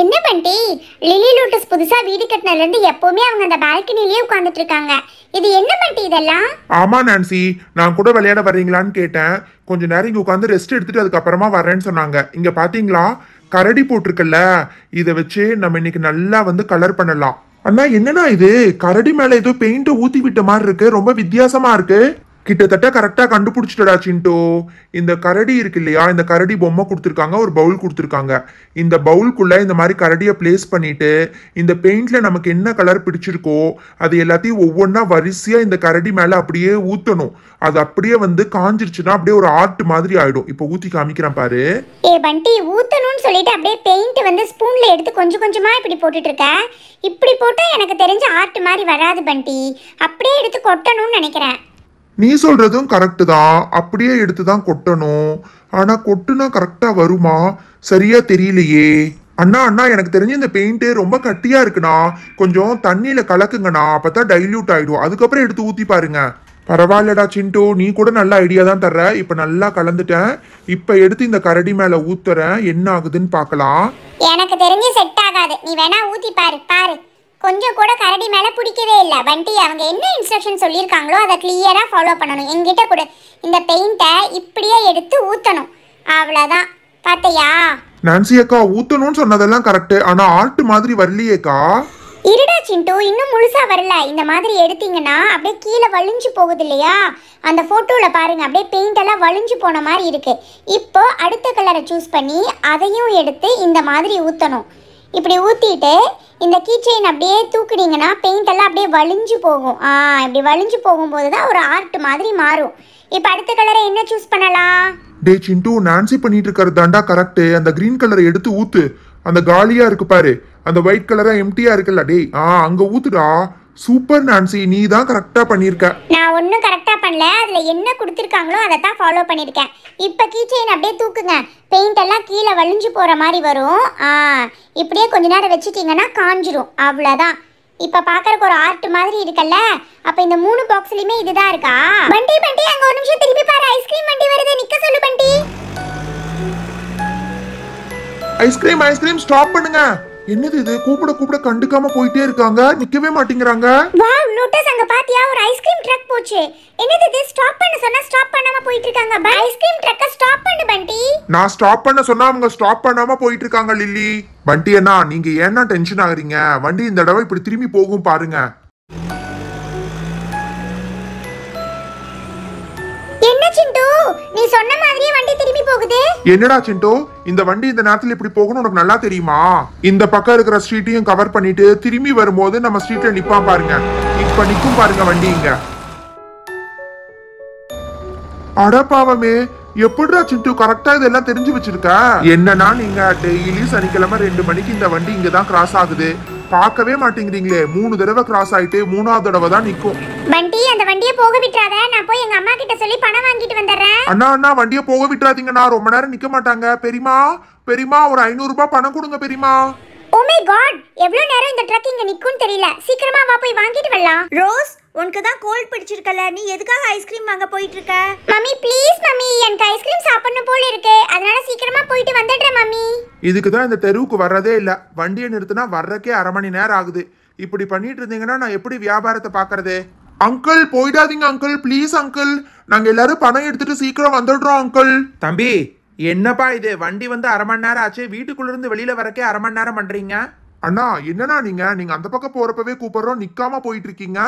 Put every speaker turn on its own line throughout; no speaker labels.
என்ன பண்டி Lily lotus புதுசா வீடு கட்டினதுல இருந்து எப்பவுமே அவங்க அந்த பால்கனிலேயே உட்கார்ந்துட்டு இருக்காங்க இது என்ன பண்டி இதெல்லாம்
ஆமா நான்சி நான் கூட விளையாட வர்றீங்களான்னு கேட்டேன் கொஞ்ச நேரம் இங்க உட்காந்து ரெஸ்ட் எடுத்துட்டு அதுக்கப்புறமா வரேன்னு சொன்னாங்க இங்க பாத்தீங்களா கரடி போட்டிருக்குல்ல இதை வச்சு நம்ம இன்னைக்கு நல்லா வந்து கலர் பண்ணலாம் அண்ணா என்னன்னா இது கரடி மேல ஏதோ பெயிண்ட் ஊத்தி விட்ட மாதிரி இருக்கு ரொம்ப வித்தியாசமா இருக்கு கிட்டத்தட்ட கரெக்டாக கண்டுபிடிச்சிட்டடா சின்டோ இந்த கரடி இருக்கு இல்லையா இந்த கரடி பொம்மை கொடுத்துருக்காங்க ஒரு பவுல் கொடுத்துருக்காங்க இந்த பவுலுக்குள்ளே இந்த மாதிரி கரடியை பிளேஸ் பண்ணிவிட்டு இந்த பெயிண்டில் நமக்கு என்ன கலர் பிடிச்சிருக்கோ அது எல்லாத்தையும் ஒவ்வொன்றா வரிசையாக இந்த கரடி மேலே அப்படியே ஊற்றணும் அது அப்படியே வந்து காஞ்சிருச்சுன்னா அப்படியே ஒரு ஆர்ட் மாதிரி ஆகிடும் இப்போ ஊற்றி காமிக்கிறேன் பாரு
ஏ பண்டி ஊத்தணும்னு சொல்லிட்டு அப்படியே பெயிண்ட் வந்து ஸ்பூனில் எடுத்து கொஞ்சம் கொஞ்சமாக இப்படி போட்டுட்டு இருக்க இப்படி போட்டா எனக்கு தெரிஞ்ச ஆர்ட் மாதிரி வராது பண்டி அப்படியே எடுத்து கொட்டணும்னு நினைக்கிறேன்
நீ சொல்கிறதும் கரெக்டு தான் அப்படியே எடுத்து தான் கொட்டணும் ஆனால் கொட்டுனா கரெக்டாக வருமா சரியாக தெரியலையே அண்ணா அண்ணா எனக்கு தெரிஞ்சு இந்த பெயிண்ட்டே ரொம்ப கட்டியாக இருக்குண்ணா கொஞ்சம் தண்ணியில் கலக்குங்கண்ணா அப்போ தான் டைல்யூட் ஆகிடும் அதுக்கப்புறம் எடுத்து ஊற்றி பாருங்க பரவாயில்லடா சிண்டு நீ கூட நல்ல ஐடியா தான் தர்ற இப்போ நல்லா கலந்துட்டேன் இப்போ எடுத்து இந்த கரடி மேலே ஊத்துறேன் என்ன ஆகுதுன்னு பார்க்கலாம்
எனக்கு தெரிஞ்சு செட் ஆகாது நீ வேணா ஊத்தி பாரு பாரு கொஞ்சம் கூட கரடி மேலே பிடிக்கவே இல்லை வண்டி அவங்க என்ன இன்ஸ்ட்ரக்ஷன் சொல்லியிருக்காங்களோ அதை கிளியராக ஃபாலோ பண்ணணும் எங்கிட்ட கூட இந்த பெயிண்ட்டை இப்படியே எடுத்து ஊற்றணும் அவ்வளோதான் பார்த்தையா
நான்சி அக்கா ஊத்தணும்னு சொன்னதெல்லாம் கரெக்ட் ஆனா ஆர்ட் மாதிரி வரலையேக்கா
இருடா சிண்டு இன்னும் முழுசா வரல இந்த மாதிரி எடுத்தீங்கன்னா அப்படியே கீழே வலிஞ்சு போகுது இல்லையா அந்த ஃபோட்டோவில் பாருங்க அப்படியே பெயிண்ட் எல்லாம் வலிஞ்சு போன மாதிரி இருக்கு இப்போ அடுத்த கலரை சூஸ் பண்ணி அதையும் எடுத்து இந்த மாதிரி ஊற்றணும் இப்படி ஊற்றிட்டு இந்த கீச்செயின் அப்படியே தூக்குனீங்கன்னா பெயிண்ட் எல்லாம் அப்படியே வலிஞ்சு போகும் ஆ இப்படி வலிஞ்சு போகும்போது தான் ஒரு ஆர்ட் மாதிரி மாறும் இப்போ அடுத்த கலரை என்ன சூஸ் பண்ணலாம்
டே சிண்டு நான்சி பண்ணிட்டு இருக்கிறது தாண்டா கரெக்ட் அந்த கிரீன் கலரை எடுத்து ஊத்து அந்த காலியா இருக்கு பாரு அந்த ஒயிட் கலரா எம்டியா இருக்குல்ல டேய் ஆ அங்க ஊத்துடா சூப்பர் நான்சி நீ தான் கரெக்டா பண்ணிருக்க
நான் ஒன்றும் கரெக்டா பண்ணல அதுல என்ன கொடுத்துருக்காங்களோ அதை தான் ஃபாலோ பண்ணிருக்கேன் இப்போ கீச்செயின் அப்படியே தூக்குங்க பெயிண்ட் எல்லாம் கீழே வழிஞ்சு போற மாதிரி வரும் ஆ இப்படியே கொஞ்ச நேரம் வச்சுட்டீங்கன்னா காஞ்சிரும் அவ்வளோதான் இப்போ பார்க்கறக்கு ஒரு ஆர்ட் மாதிரி இருக்குல்ல அப்ப இந்த மூணு பாக்ஸ்லயுமே இதுதான் இருக்கா பண்டி பண்டி அங்க ஒரு நிமிஷம் திரும்பி பாரு ஐஸ்கிரீம் வண்டி வருது நிக்க சொல்லு பண்டி
ஐஸ்கிரீம் ஐஸ்கிரீம் ஸ்டாப் பண்ணுங்க என்னது இது கூப்பிட கூப்பிட கண்டுக்காம போயிட்டே இருக்காங்க நிக்கவே மாட்டேங்கிறாங்க வாவ் லோட்டஸ் அங்க பாத்தியா ஒரு ஐஸ்கிரீம்
ட்ரக் போச்சு என்னது இது ஸ்டாப் பண்ண சொன்னா ஸ்டாப் பண்ணாம போயிட்டு இருக்காங்க பா ஐஸ்கிரீம் ட்ரக்க ஸ்டாப் பண்ணு பண்டி
நான் ஸ்டாப் பண்ண சொன்னா அவங்க ஸ்டாப் பண்ணாம போயிட்டு இருக்காங்க லில்லி பண்டி அண்ணா நீங்க ஏன்னா டென்ஷன் ஆகுறீங்க வண்டி இந்த தடவை இப்படி திரும்பி போகும் பாருங்க போகுது என்னடா சிண்டோ இந்த வண்டி இந்த நேரத்துல இப்படி போகணும் உனக்கு நல்லா தெரியுமா இந்த பக்கம் இருக்கிற ஸ்ட்ரீட்டையும் கவர் பண்ணிட்டு திரும்பி வரும்போது நம்ம ஸ்ட்ரீட்ல நிப்பா பாருங்க இப்ப நிக்கும் பாருங்க வண்டி இங்க அடப்பாவமே எப்படிடா சிண்டு கரெக்டா இதெல்லாம் தெரிஞ்சு வச்சிருக்க என்னன்னா நீங்க டெய்லி சனிக்கிழமை ரெண்டு மணிக்கு இந்த வண்டி இங்கதான் கிராஸ் ஆகுது பார்க்கவே மாட்டேங்கிறீங்களே மூணு தடவை கிராஸ் ஆயிட்டு மூணாவது தடவை தான் நிக்கும்
வண்டி அந்த வண்டியை போக விட்டுறாத நான் போய் எங்க அம்மா கிட்ட சொல்லி பணம் வாங்கிட்டு வந்துடுறேன்
அண்ணா அண்ணா வண்டியை போக விட்டுறாதீங்க நான் ரொம்ப நேரம் நிக்க மாட்டாங்க பெரியமா பெரியமா ஒரு 500 ரூபாய் பணம் கொடுங்க பெரியமா மை oh காட் எவ்வளவு நேரம் இந்த ட்ரக் இங்க நிக்கும் தெரியல
சீக்கிரமா வா போய் வாங்கிட்டு வரலாம் ரோஸ் உனக்கு தான் கோல்ட் பிடிச்சிருக்கல நீ எதுக்காக ஐஸ்கிரீம் வாங்க போயிட்டு இருக்க மம்மி ப்ளீஸ் மம்மி எனக்கு ஐஸ்கிரீம் சாப்பிடணும் போல இருக்கு அதனால சீக்கிரமா போயிட்டு வந்துடுறேன் மம்மி
இதுக்கு தான் இந்த தெருவுக்கு வர்றதே இல்லை வண்டியை நிறுத்தினா வர்றக்கே அரை மணி நேரம் ஆகுது இப்படி பண்ணிட்டு இருந்தீங்கன்னா நான் எப்படி வியாபாரத்தை பார்க்கறது அங்கிள் போயிடாதீங்க அங்கிள் ப்ளீஸ் அங்கிள் நாங்கள் எல்லாரும் பணம் எடுத்துட்டு சீக்கிரம் வந்துடுறோம் அங்கிள் தம்பி என்னப்பா இது வண்டி வந்து அரை மணி நேரம் ஆச்சு வீட்டுக்குள்ள இருந்து வெளியில வரக்கே அரை மணி நேரம் பண்றீங்க அண்ணா என்னண்ணா நீங்க நீங்க அந்த பக்கம் போறப்பவே கூப்பிடுறோம் நிக்காம போயிட்டு இருக்கீங்க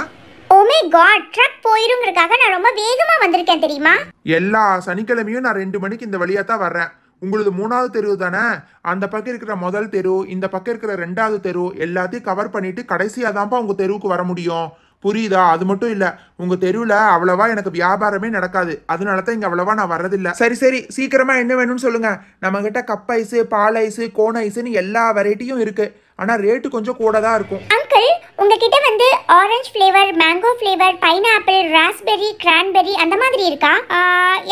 ஓமே oh காட் ட்ரக் போயிருங்கிறதுக்காக நான் ரொம்ப வேகமா வந்திருக்கேன் தெரியுமா எல்லா சனிக்கிழமையும் நான் ரெண்டு மணிக்கு இந்த வழியா தான் வர்றேன் உங்களது மூணாவது தெரு தானே அந்த பக்கம் இருக்கிற முதல் தெரு இந்த பக்கம் இருக்கிற ரெண்டாவது தெரு எல்லாத்தையும் கவர் பண்ணிட்டு கடைசியாக தான்ப்பா உங்கள் தெருவுக்கு வர முடியும் புரியுதா அது மட்டும் இல்லை உங்கள் தெருவில் அவ்வளவா எனக்கு வியாபாரமே நடக்காது
அதனால தான் இங்கே அவ்வளவா நான் வர்றதில்ல சரி சரி சீக்கிரமாக என்ன வேணும்னு சொல்லுங்கள் நம்மக்கிட்ட cup ice ball ice cone ஐஸுன்னு எல்லா வெரைட்டியும் இருக்குது ஆனால் ரேட்டு கொஞ்சம் கூட தான் இருக்கும் அங்கிள் உங்ககிட்ட
வந்து orange flavour mango flavour pineapple raspberry cranberry அந்த மாதிரி இருக்கா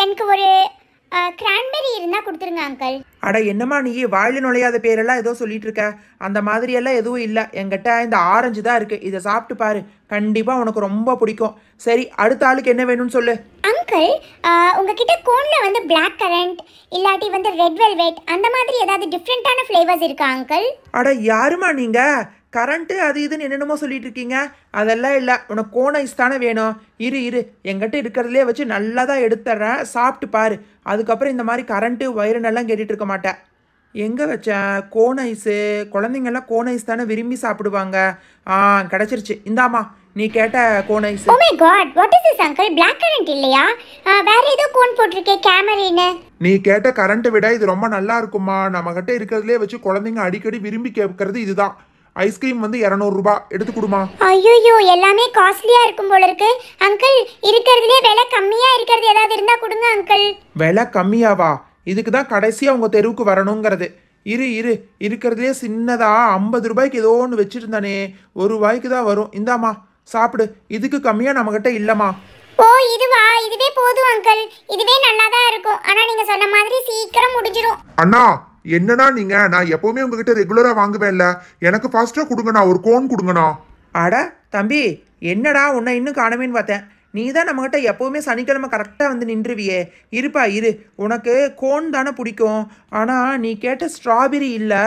எனக்கு ஒரு கொடுத்துருங்க அங்கிள்
அட என்னம்மா நீ வாயில் நுழையாத பேரெல்லாம் ஏதோ சொல்லிட்டு இருக்க அந்த மாதிரி எல்லாம் எதுவும் இல்லை என்கிட்ட இந்த ஆரஞ்சு தான் இருக்கு இதை சாப்பிட்டு பாரு கண்டிப்பா உனக்கு ரொம்ப பிடிக்கும் சரி அடுத்த ஆளுக்கு என்ன வேணும்னு சொல்லு அங்கிள் உங்ககிட்ட கோன்ல வந்து பிளாக் கரண்ட் இல்லாட்டி வந்து ரெட் வெல்வெட் அந்த மாதிரி ஏதாவது டிஃப்ரெண்டான ஃப்ளேவர்ஸ் இருக்கா அங்கிள் அட யாருமா நீங்க கரண்ட்டு அது இதுன்னு என்னென்னமோ சொல்லிட்டு இருக்கீங்க அதெல்லாம் இல்லை உனக்கு கோண தானே வேணும் இரு இரு எங்கிட்ட இருக்கிறதுலே வச்சு நல்லா தான் எடுத்துட்றேன் சாப்பிட்டு பாரு அதுக்கப்புறம் இந்த மாதிரி கரண்ட்டு வயிறுனெல்லாம் கேட்டுட்டு இருக்க மாட்டேன் எங்கே வச்சேன் கோன் ஐஸு குழந்தைங்கெல்லாம் கோன் ஐஸ் தானே விரும்பி சாப்பிடுவாங்க ஆ கிடச்சிருச்சு இந்தாமா நீ கேட்ட cone ice oh my god what is this uncle black currant இல்லையா
வேற ஏதோ கோன்
நீ கேட்ட கரண்ட் விட இது ரொம்ப நல்லா இருக்குமா நம்ம கிட்ட இருக்கிறதுலே வச்சு குழந்தைங்க அடிக்கடி விரும்பி கேட்கறது இதுதான் ஐஸ்கிரீம் வந்து இரநூறுபா எடுத்து கொடுமா ஐயோ எல்லாமே காஸ்ட்லியா இருக்கும் போல இருக்கு
அங்கிள் இருக்கிறதுலே விலை கம்மியா இருக்கிறது ஏதாவது இருந்தா கொடுங்க அங்கிள்
விலை கம்மியாவா இதுக்கு தான் கடைசியாக உங்கள் தெருவுக்கு வரணுங்கிறது இரு இரு இருக்கிறதுலே சின்னதாக ஐம்பது ரூபாய்க்கு ஏதோ ஒன்று வச்சிருந்தானே ஒரு ரூபாய்க்கு தான் வரும் இந்தாம்மா சாப்பிடு இதுக்கு கம்மியாக நம்மக்கிட்ட இல்லைம்மா
ஓ இதுவா இதுவே போதும் அங்கிள் இதுவே நல்லா தான் இருக்கும் ஆனால் நீங்கள் சொன்ன மாதிரி சீக்கிரம் முடிஞ்சிடும்
அண்ணா என்னடா நீங்க நான் எப்பவுமே உங்ககிட்ட ரெகுலரா வாங்குவேன்ல எனக்கு ஃபாஸ்டா கொடுங்கண்ணா ஒரு கோன் கொடுங்கண்ணா அட தம்பி என்னடா உன்னை இன்னும் காணவேன்னு பார்த்தேன் நீ தான் நம்மகிட்ட எப்போவுமே சனிக்கிழமை கரெக்டாக வந்து நின்றுவியே இருப்பா இரு உனக்கு கோன் தானே பிடிக்கும் ஆனால் நீ கேட்ட ஸ்ட்ராபெரி இல்லை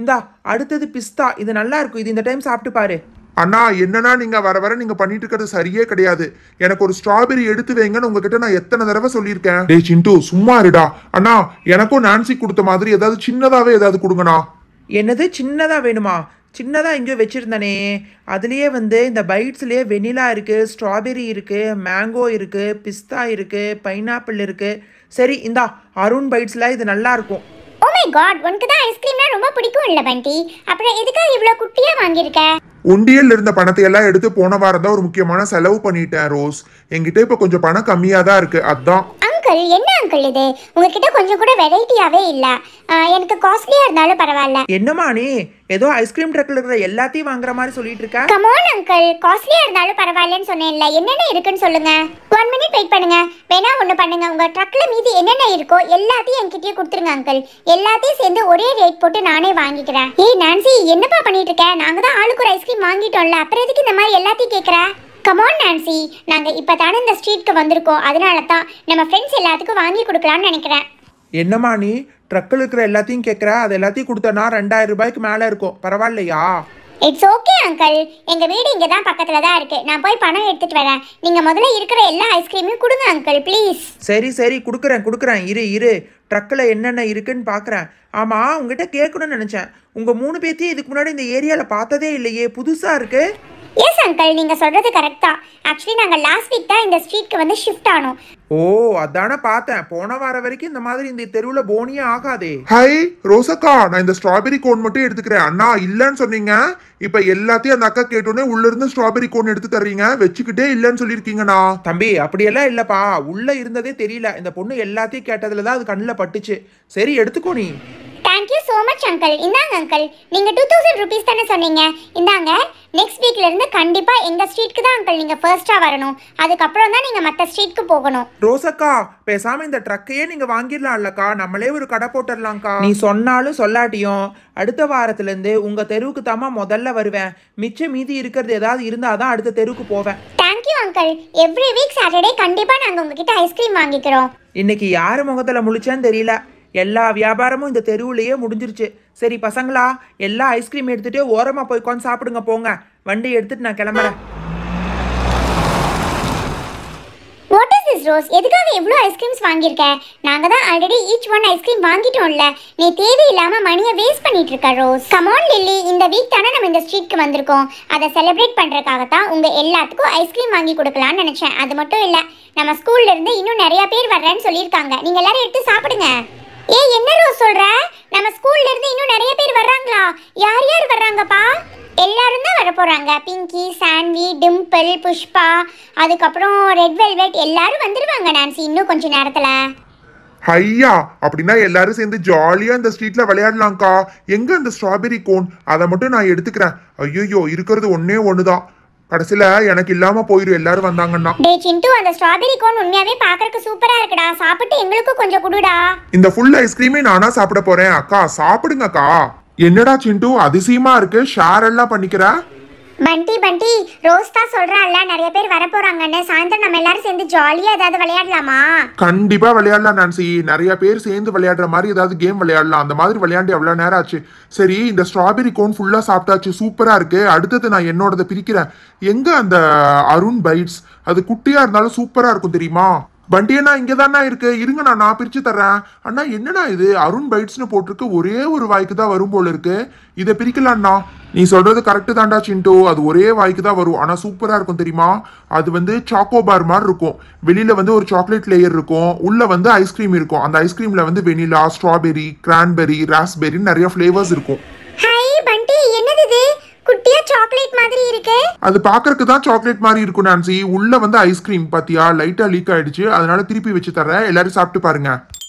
இந்தா அடுத்தது பிஸ்தா இது நல்லா இருக்கும் இது இந்த டைம் சாப்பிட்டு பாரு அண்ணா
என்னன்னா நீங்கள் வர வர நீங்கள் பண்ணிட்டு இருக்கிறது சரியே கிடையாது எனக்கு ஒரு ஸ்ட்ராபெரி எடுத்து வைங்கன்னு உங்ககிட்ட நான் எத்தனை தடவை சொல்லியிருக்கேன் டே சிண்டு சும்மா இருடா அண்ணா எனக்கும் நான்சி கொடுத்த மாதிரி ஏதாவது சின்னதாகவே ஏதாவது
கொடுங்கண்ணா என்னது சின்னதாக வேணுமா சின்னதாக எங்கேயோ வச்சுருந்தானே அதுலேயே வந்து இந்த பைட்ஸ்லேயே வெனிலா இருக்குது ஸ்ட்ராபெரி இருக்குது மேங்கோ இருக்குது பிஸ்தா இருக்குது பைனாப்பிள் இருக்குது சரி இந்தா அருண் பைட்ஸில் இது நல்லாயிருக்கும் ஓ மை காட் உனக்கு தான் ஐஸ்கிரீம்னா ரொம்ப பிடிக்கும் இல்ல பண்டி அப்புறம் எதுக்காக இவ்வளவு குட்டியா வாங்கியிருக்க
உண்டியல்ல இருந்த பணத்தை எல்லாம் எடுத்து போன வாரம் தான் ஒரு முக்கியமான செலவு பண்ணிட்டேன் ரோஸ் என்கிட்ட இப்போ கொஞ்சம் பணம் கம்மியாக தான் இருக்கு அதான்
அங்கிள் என்ன அங்கிள் இது உங்ககிட்ட கொஞ்சம் கூட வெரைட்டியாவே இல்ல எனக்கு காஸ்ட்லியா
இருந்தாலும் பரவாயில்ல என்னமா நீ ஏதோ ஐஸ்கிரீம் ட்ரக்ல இருக்கிற எல்லாத்தையும் வாங்குற மாதிரி சொல்லிட்டு இருக்க
ஆன் அங்கிள் காஸ்ட்லியா இருந்தாலும் பரவாயில்லன்னு இல்ல என்னென்ன இருக்குன்னு சொல்லுங்க ஒன் மினிட் வெயிட் பண்ணுங்க வேணா ஒண்ணு பண்ணுங்க உங்க ட்ரக்ல மீதி என்னென்ன இருக்கோ எல்லாத்தையும் என்கிட்டயே கொடுத்துருங்க அங்கிள் எல்லாத்தையும் சேர்ந்து ஒரே ரேட் போட்டு நானே வாங்கிக்கிறேன் ஏய் நான்சி என்னப்பா பண்ணிட்டு இருக்க நாங்க தான் ஆளுக்கு ஒரு ஐஸ்கிரீம் வாங்கிட்டோம்ல அப்புறம் எதுக்கு இந்த மாதிரி எல்லாத்தையும் கேக்குற கமான் நான்சி நாங்கள் இப்போ தானே இந்த ஸ்ட்ரீட்க்கு வந்திருக்கோம் அதனால தான் நம்ம ஃப்ரெண்ட்ஸ் எல்லாத்துக்கும் வாங்கி கொடுக்கலான்னு நினைக்கிறேன்
என்னம்மா நீ ட்ரக்கில் இருக்கிற எல்லாத்தையும் கேட்குற அது எல்லாத்தையும் கொடுத்தனா ரெண்டாயிரம் ரூபாய்க்கு மேலே இருக்கும் பரவாயில்லையா இட்ஸ் ஓகே அங்கிள் எங்கள் வீடு இங்கே
தான் பக்கத்தில் தான் இருக்குது நான் போய் பணம் எடுத்துகிட்டு வரேன் நீங்கள் முதல்ல இருக்கிற எல்லா ஐஸ்கிரீமையும் கொடுங்க அங்கிள் ப்ளீஸ்
சரி சரி கொடுக்குறேன் கொடுக்குறேன் இரு இரு ட்ரக்கில் என்னென்ன இருக்குன்னு பார்க்குறேன் ஆமாம் உங்ககிட்ட கேட்கணும்னு நினச்சேன் உங்கள் மூணு பேர்த்தையும் இதுக்கு முன்னாடி இந்த ஏரியாவில் பார்த்ததே இல்லையே புதுசாக இருக்குது எஸ் அங்கிள் நீங்கள் சொல்றது கரெக்ட் தான் ஆக்சுவலி நாங்கள் லாஸ்ட் வீக் தான் இந்த ஸ்ட்ரீட்க்கு வந்து ஷிஃப்ட் ஆனோம் ஓ அதான பார்த்தேன் போன வார வரைக்கும் இந்த மாதிரி இந்த தெருவுல போனியே ஆகாதே ஹை ரோசக்கா
நான் இந்த ஸ்ட்ராபெரி கோன் மட்டும் எடுத்துக்கிறேன் அண்ணா இல்லைன்னு சொன்னீங்க இப்ப எல்லாத்தையும் அந்த அக்கா கேட்டோன்னே உள்ள இருந்து
ஸ்ட்ராபெரி கோன் எடுத்து தர்றீங்க வச்சுக்கிட்டே இல்லைன்னு சொல்லியிருக்கீங்கண்ணா தம்பி அப்படியெல்லாம் இல்லப்பா உள்ள இருந்ததே தெரியல இந்த பொண்ணு எல்லாத்தையும் கேட்டதுல தான் அது கண்ணில் பட்டுச்சு சரி எடுத்துக்கோ நீ
தேங்க்யூ ஸோ மச் அங்கிள் இந்தாங்க அங்கிள் நீங்கள் டூ தௌசண்ட் ருபீஸ் தானே சொன்னீங்க இந்தாங்க நெக்ஸ்ட் வீக்லேருந்து கண்டிப்பாக எங்கள் ஸ்ட்ரீட்க்கு தான் அங்கிள் நீங்கள் ஃபர்ஸ்ட்டாக வரணும் அதுக்கப்புறம் தான் நீங்கள் மற்ற ஸ்ட்ரீட்க்கு போகணும்
ரோசக்கா பேசாமல் இந்த ட்ரக்கையே நீங்கள் வாங்கிடலாம்லக்கா நம்மளே ஒரு கடை போட்டுடலாம்க்கா நீ சொன்னாலும் சொல்லாட்டியும் அடுத்த வாரத்துலேருந்து உங்கள் தெருவுக்கு தாமா முதல்ல வருவேன் மிச்சம் மீதி இருக்கிறது ஏதாவது இருந்தால் தான் அடுத்த தெருவுக்கு போவேன் thank you uncle every week Saturday கண்டிப்பாக நாங்கள் உங்ககிட்ட ஐஸ்கிரீம் வாங்கிக்கிறோம் இன்னைக்கு யார் முகத்தில் முழிச்சான்னு தெரியல எல்லா வியாபாரமும் இந்த தெருவுலையே முடிஞ்சிருச்சு சரி பசங்களா எல்லா ஐஸ்கிரீம் எடுத்துகிட்டு ஓரமாக போய்க்கோன்னு சாப்பிடுங்க போங்க வண்டி எடுத்துட்டு நான் கிளம்புறேன் வாட் இஸ் திஸ் ரோஸ் எதுக்காக இவ்வளோ
ஐஸ்கிரீம்ஸ் வாங்கியிருக்க நாங்கள் தான் ஆல்ரெடி ஈச் ஒன் ஐஸ்கிரீம் வாங்கிட்டோம்ல நீ தேவையில்லாமல் மணியை வேஸ்ட் பண்ணிட்டு இருக்க ரோஸ் கமான் லில்லி இந்த வீக் தானே நம்ம இந்த ஸ்ட்ரீட்க்கு வந்திருக்கோம் அதை செலிப்ரேட் பண்ணுறதுக்காக தான் உங்கள் எல்லாத்துக்கும் ஐஸ்கிரீம் வாங்கி கொடுக்கலான்னு நினச்சேன் அது மட்டும் இல்லை நம்ம ஸ்கூல்லேருந்து இன்னும் நிறையா பேர் வர்றேன்னு சொல்லியிருக்காங்க நீங்கள் எல்லாரும் எடுத்து சாப்பிடுங்க ஏ என்ன ரோஸ் சொல்ற நம்ம ஸ்கூல்ல இருந்து இன்னும் நிறைய பேர் வர்றாங்களா யார் யார் வர்றாங்கப்பா எல்லாரும் தான் வர போறாங்க பிங்கி சாண்டி டிம்பிள் புஷ்பா அதுக்கப்புறம் ரெட் வெல்வெட் எல்லாரும் வந்துருவாங்க நான்சி இன்னும் கொஞ்ச நேரத்துல
ஐயா அப்படின்னா எல்லாரும் சேர்ந்து ஜாலியா இந்த ஸ்ட்ரீட்ல விளையாடலாம்க்கா எங்க அந்த ஸ்ட்ராபெரி கோன் அதை மட்டும் நான் எடுத்துக்கிறேன் ஐயோ இருக்கிறது ஒன்னே ஒண்ணுதான் கடைசியில எனக்கு இல்லாம போயிரும் எல்லாரும் வந்தாங்கன்னா
டேய் சிந்து அந்த ஸ்ட்ராபெரி கோன் உண்மையாவே பாக்கறதுக்கு சூப்பரா இருக்குடா சாப்பிட்டு எங்களுக்கு கொஞ்சம் குடுடா
இந்த ஃபுல் ஐஸ்கிரீமே நானா சாப்பிட போறேன் அக்கா சாப்பிடுங்க அக்கா என்னடா சிந்து அதிசயமா இருக்கு ஷேர் எல்லாம் பண்ணிக்கிறா
பண்டி பண்டி ரோஸ் தான் சொல்றாள்ல நிறைய பேர் வர போறாங்கன்னு சாயந்தரம் நம்ம எல்லாரும் சேர்ந்து ஜாலியா ஏதாவது விளையாடலாமா
கண்டிப்பா விளையாடலாம் நான்சி நிறைய பேர் சேர்ந்து விளையாடுற மாதிரி ஏதாவது கேம் விளையாடலாம் அந்த மாதிரி விளையாண்டு எவ்வளவு நேரம் ஆச்சு சரி இந்த ஸ்ட்ராபெரி கோன் ஃபுல்லா சாப்பிட்டாச்சு சூப்பரா இருக்கு அடுத்தது நான் என்னோடத பிரிக்கிறேன் எங்க அந்த அருண் பைட்ஸ் அது குட்டியா இருந்தாலும் சூப்பரா இருக்கும் தெரியுமா வண்டி அண்ணா இங்கே தானே இருக்கு இருங்க நான் நான் பிரித்து தரேன் அண்ணா என்னடா இது அருண் பைட்ஸ்னு போட்டிருக்கு ஒரே ஒரு வாய்க்கு தான் வரும் போல இருக்கு இதை பிரிக்கலாம்ண்ணா நீ சொல்றது கரெக்டு தான்டா சின்டோ அது ஒரே வாய்க்கு தான் வரும் ஆனால் சூப்பராக இருக்கும் தெரியுமா அது வந்து சாக்கோபார் மாதிரி இருக்கும் வெளியில் வந்து ஒரு சாக்லேட் லேயர் இருக்கும் உள்ளே வந்து ஐஸ்கிரீம் இருக்கும் அந்த ஐஸ்கிரீமில் வந்து வெனிலா ஸ்ட்ராபெரி கிரான்பெரி ராஸ்பெரின்னு நிறைய ஃப்ளேவர்ஸ் இருக்கும்
குட்டியா சாக்லேட் மாதிரி இருக்கு
அது பாக்குறதுக்கு தான் சாக்லேட் மாதிரி இருக்கும் நான்சி உள்ள வந்து ஐஸ்கிரீம் பாத்தியா லைட்டா லீக் ஆயிடுச்சு அதனால திருப்பி வச்சு தரேன் எல்லாரும் சாப்பிட்டு பாருங்க